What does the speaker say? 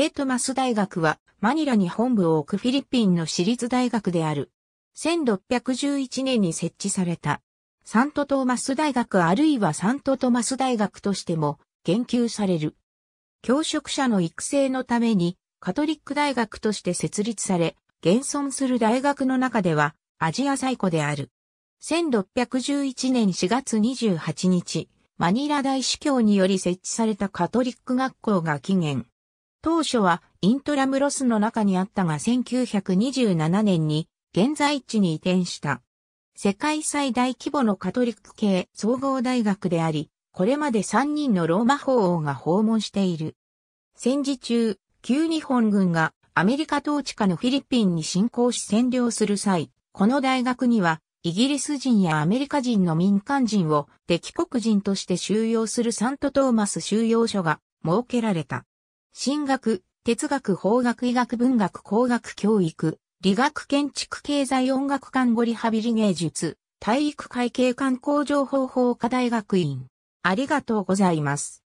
ートマス大学は、マニラに本部を置くフィリピンの私立大学である。1611年に設置された。サントトーマス大学あるいはサントトマス大学としても言及される。教職者の育成のためにカトリック大学として設立され、現存する大学の中ではアジア最古である。1611年4月28日、マニラ大司教により設置されたカトリック学校が起源。当初はイントラムロスの中にあったが1927年に現在地に移転した。世界最大規模のカトリック系総合大学であり、これまで3人のローマ法王が訪問している。戦時中、旧日本軍がアメリカ統治下のフィリピンに侵攻し占領する際、この大学にはイギリス人やアメリカ人の民間人を敵国人として収容するサントトーマス収容所が設けられた。神学、哲学、法学、医学、文学、工学、教育、理学、建築、経済、音楽、看護、リハビリ、芸術、体育会計、観光情報法科大学院。ありがとうございます。